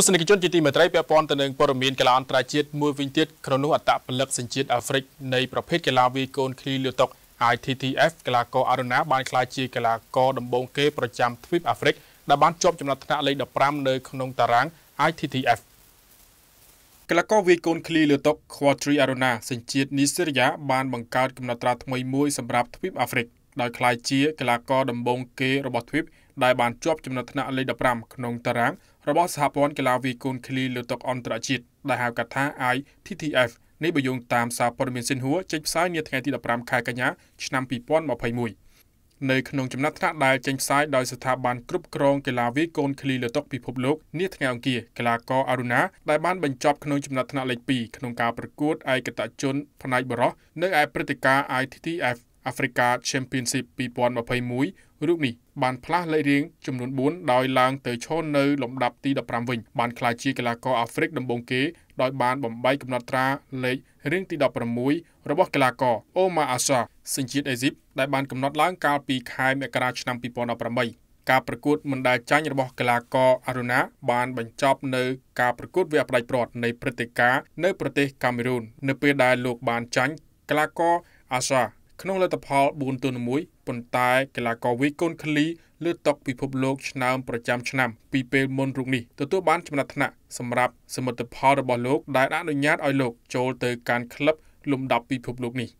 ទស្សនិកជនជាទីមេត្រីពាក់ព័ន្ធទៅនឹងព័ត៌មានកីឡាអន្តរជាតិមួយវិញទៀតក្នុងនោះអត្តពលិកសញ្ជាតិអាហ្វ្រិកនៃប្រភេទកីឡាវាយកូនឃ្លីលីតុក ITTF កីឡាករអរុណាបានក្លាយជាកីឡាករដំបូងគេប្រចាំទ្វីបអាហ្វ្រិកដែលបានជាប់ចំណាត់ថ្នាក់លេខ15នៅក្នុងតារាង ITTF កីឡាករវាយកូនឃ្លីលីតុក Quadri Arona សញ្ជាតិនីសេរីយ៉ាបានបង្កើតកំណត់ត្រាថ្មីមួយសម្រាប់ទ្វីបអាហ្វ្រិកដោយក្លាយជាកីឡាករដំបូងគេរបស់ទ្វីបដែលបានជាប់ចំណាត់ថ្នាក់លេខ15ក្នុងតារាងរបស់សហព័ន្ធកីឡាវាយកូនឃ្លីលើតុអន្តរជាតិដែលហៅកាត់ថា ITTF នេះបយងតាមសារព័ត៌មានសិនហួរចេញផ្សាយនាថ្ងៃទី15ខែកញ្ញាឆ្នាំ2021នៅក្នុងចំណាត់ថ្នាក់ដែលចេញផ្សាយដោយស្ថាប័នគ្រប់គ្រងកីឡាវាយកូនឃ្លីលើតុពិភពលោកនាថ្ងៃអង្គារកីឡាករអរុណាដែលបានបញ្ចប់ក្នុងចំណាត់ថ្នាក់លេខ2ក្នុងការប្រកួតឯកតជនផ្នែកបរោះនៅឯព្រឹត្តិការណ៍ ITTF Africa Championship 2021រូបនេះបានផ្លាស់លេខរៀងចំនួន4ដោយឡើងទៅឈរនៅលំដាប់ទី15វិញ បានក្លាយជាកីឡាករអាហ្វ្រិកដំបូងគេដោយបានបំបីកំណត់ត្រាលេខរៀងទី16របស់កីឡាករអូម៉ាអាសាសញ្ជាតិអេស៊ីបដែលបានកំណត់ឡើងកាលពីខែមករាឆ្នាំ2018ការប្រកួតមិនដែលចាញ់របស់កីឡាករអារូណា បានបញ្ចប់នៅការប្រកួតវាផ្ដាច់ព្រាត់នៃព្រឹត្តិការណ៍នៅប្រទេសកាមេរូននៅពេលដែលលោក បានចាញ់កីឡាករអាសាក្នុងលទ្ធផល4ទល់1ប៉ុន្តែកីឡាករវីកូនឃ្លីលើតុកពិភពលោកឆ្នាំប្រចាំឆ្នាំពីពេលមុនរុកនេះទទួលបានចំណាត់ថ្នាក់សម្រាប់សមិទ្ធផលរបស់លោកដែលអនុញ្ញាតឲ្យលោកចូលទៅកាន់ក្លឹបលំដាប់ពិភពលោកនេះ។